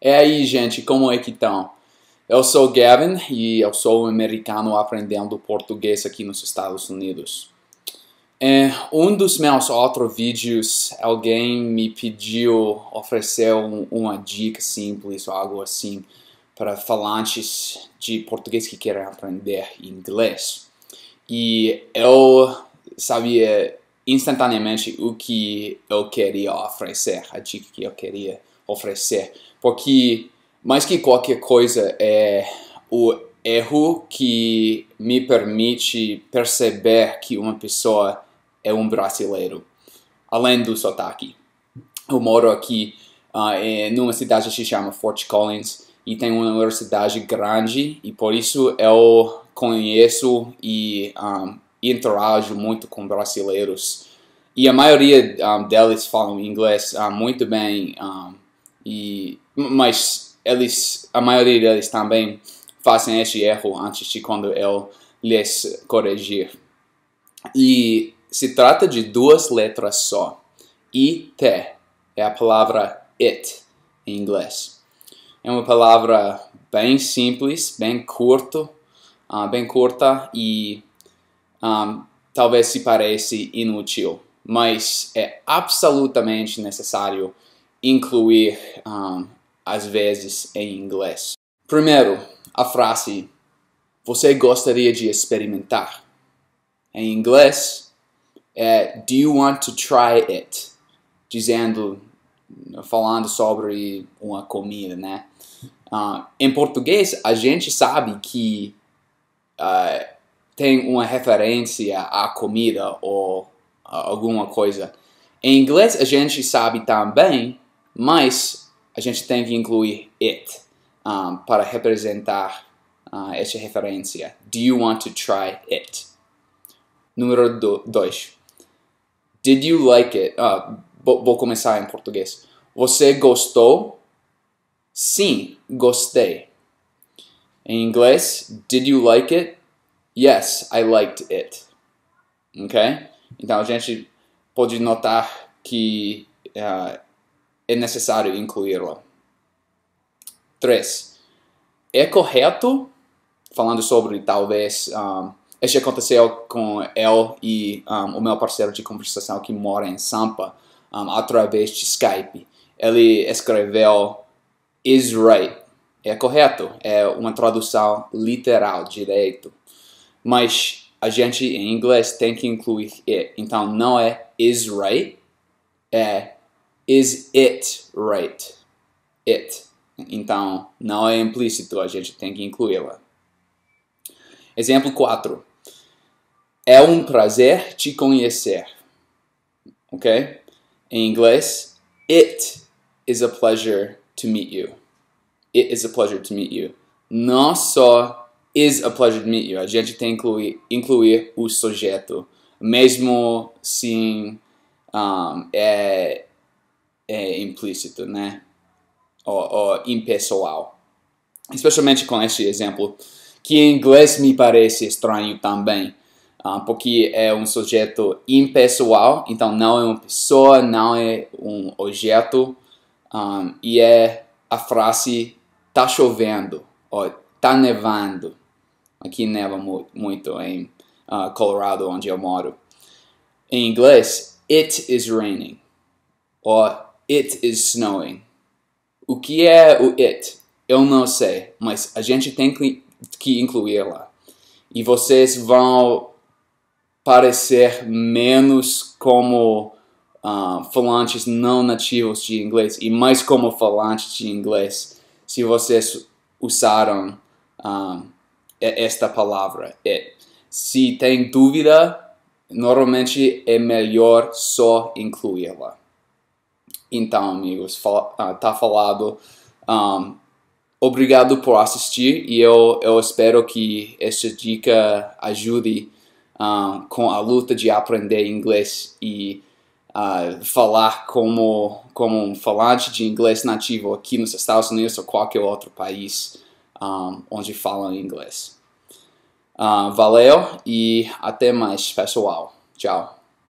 É aí, gente, como é que estão? Eu sou Gavin e eu sou um americano aprendendo português aqui nos Estados Unidos. Em é, um dos meus outros vídeos, alguém me pediu oferecer um, uma dica simples ou algo assim para falantes de português que querem aprender inglês. E eu sabia é, instantaneamente o que eu queria oferecer, a dica que eu queria oferecer, porque mais que qualquer coisa é o erro que me permite perceber que uma pessoa é um brasileiro, além do sotaque. Eu moro aqui uh, numa cidade que se chama Fort Collins e tem uma universidade grande e por isso eu conheço e um, ah, interajo muito com brasileiros. E a maioria um, ah, deles falam inglês uh, muito bem. Um, e, mas eles, a maioria deles também fazem esse erro antes de quando eu lhes corrigir. E se trata de duas letras só. IT é a palavra it em inglês. É uma palavra bem simples, bem curto, uh, bem curta e um, ah, talvez se pareça inútil, mas é absolutamente necessário incluir um, ah, às vezes em inglês. Primeiro, a frase você gostaria de experimentar. Em inglês é do you want to try it? Dizendo, falando sobre uma comida, né? Uh, em português, a gente sabe que uh, tem uma referência à comida ou alguma coisa. Em inglês, a gente sabe também mas a gente tem que incluir it um, para representar uh, essa referência. Do you want to try it? Número 2. Did you like it? Uh, vou começar em português. Você gostou? Sim, gostei. Em inglês, did you like it? Yes, I liked it. Ok? Então a gente pode notar que uh, é necessário incluí-la. 3. É correto, falando sobre talvez, um, este aconteceu com eu e um, o meu parceiro de conversação que mora em Sampa, um, através de Skype. Ele escreveu is right, é correto, é uma tradução literal, direito. Mas a gente em inglês tem que incluir it, então não é is right, é Is it right? It. Então, não é implícito, a gente tem que incluí-la. Exemplo 4. É um prazer te conhecer. Ok? Em inglês, it is a pleasure to meet you. It is a pleasure to meet you. Não só is a pleasure to meet you, a gente tem que incluir, incluir o sujeito. Mesmo se um, é é, implícito, né? Ou, ou impessoal. Especialmente com este exemplo, que em inglês me parece estranho também, um, ah, porque é um sujeito impessoal, então não é uma pessoa, não é um objeto, um, ah, e é a frase tá chovendo, ou tá nevando. Aqui neva mu muito em uh, Colorado, onde eu moro. Em inglês, it is raining, ou It is snowing. O que é o it? Eu não sei, mas a gente tem que incluir lá. E vocês vão parecer menos como uh, falantes não nativos de inglês e mais como falantes de inglês se vocês usaram uh, esta palavra, it. Se tem dúvida, normalmente é melhor só incluí-la. Então, amigos, está ah, falado. Um, obrigado por assistir e eu, eu espero que esta dica ajude com a luta de aprender inglês e uh, falar como, como um falante de inglês nativo aqui nos Estados Unidos ou qualquer outro país um, onde falam inglês. Uh, valeu e até mais, pessoal. Tchau.